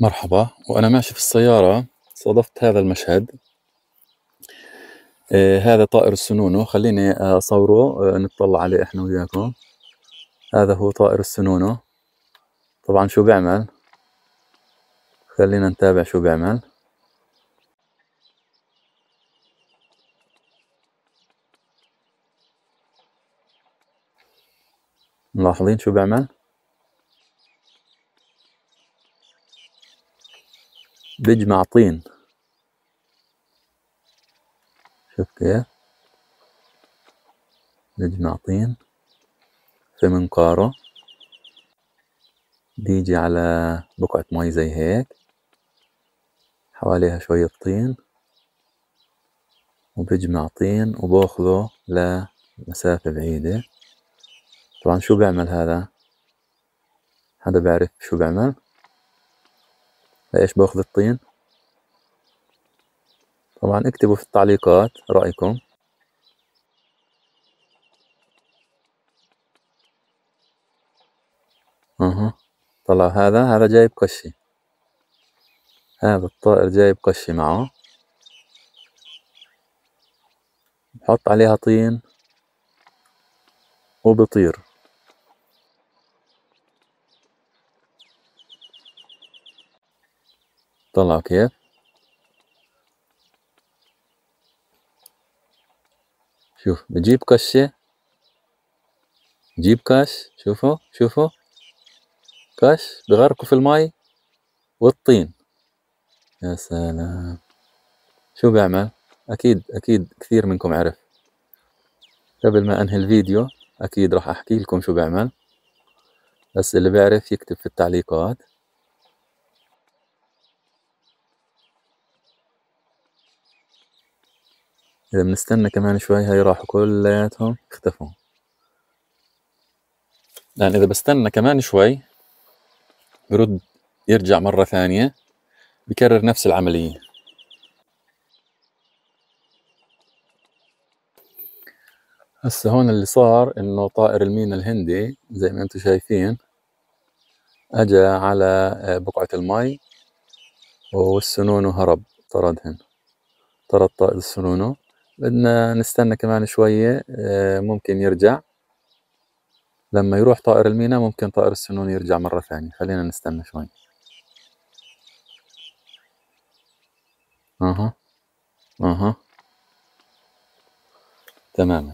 مرحبا وأنا ماشي في السيارة صادفت هذا المشهد آه هذا طائر السنونو خليني أصوره آه نتطلع عليه إحنا وياكم هذا هو طائر السنونو طبعا شو بيعمل خلينا نتابع شو بيعمل ملاحظين شو بيعمل بيجمع طين شوف كيف بيجمع طين في منقاره بيجي على بقعة مي زي هيك حواليها شوية طين وبجمع طين وباخذه لمسافة بعيدة طبعا شو بيعمل هذا هذا بيعرف شو بيعمل ايش باخذ الطين طبعا اكتبوا في التعليقات رأيكم اها طلع هذا هذا جايب قشي هذا الطائر جايب قشي معه بحط عليها طين وبطير طلع كيف شوف بجيب قشة جيب كاش شوفوا شوفوا كاش بغرقه في المي والطين يا سلام شو بيعمل اكيد اكيد كثير منكم عرف قبل ما انهي الفيديو اكيد راح احكي لكم شو بيعمل بس اللي بيعرف يكتب في التعليقات إذا بنستنى كمان شوي هاي راحوا كلياتهم اختفوا لأن إذا بستنى كمان شوي برد يرجع مرة ثانية بكرر نفس العملية هسه هون اللي صار انه طائر المينا الهندي زي ما انتم شايفين أجا على آه، بقعة المي والسنونو هرب طردهن طرد طائر السنونو بدنا نستنى كمان شوية آه، ممكن يرجع لما يروح طائر المينا ممكن طائر السنون يرجع مرة ثانية خلينا نستنى شوي اها اها تماما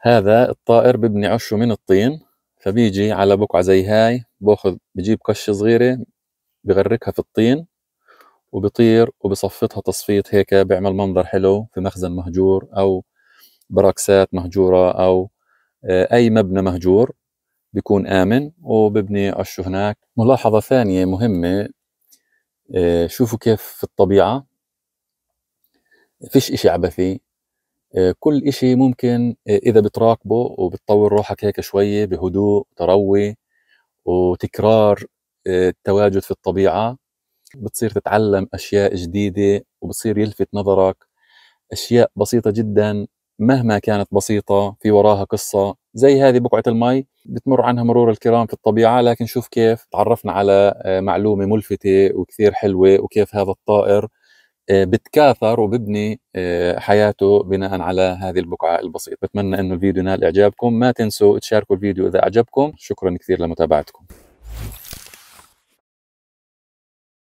هذا الطائر ببني عشه من الطين فبيجي على بقعة زي هاي باخذ بجيب قشة صغيرة بغرقها في الطين وبطير وبصفتها تصفيط هيك بيعمل منظر حلو في مخزن مهجور او براكسات مهجوره او آه، اي مبنى مهجور بيكون امن وببني عشه هناك ملاحظه ثانيه مهمه آه، شوفوا كيف في الطبيعه فيش إشي عبثي آه، كل إشي ممكن إذا بتراقبه وبتطور روحك هيك شوية بهدوء تروي وتكرار التواجد في الطبيعة بتصير تتعلم اشياء جديده وبتصير يلفت نظرك اشياء بسيطه جدا مهما كانت بسيطه في وراها قصه زي هذه بقعه المي بتمر عنها مرور الكرام في الطبيعه لكن شوف كيف تعرفنا على آه، معلومه ملفته وكثير حلوه وكيف هذا الطائر آه، بتكاثر وببني آه، حياته بناء على هذه البقعة البسيطة بتمنى أنه الفيديو نال إعجابكم ما تنسوا تشاركوا الفيديو إذا أعجبكم شكرا كثير لمتابعتكم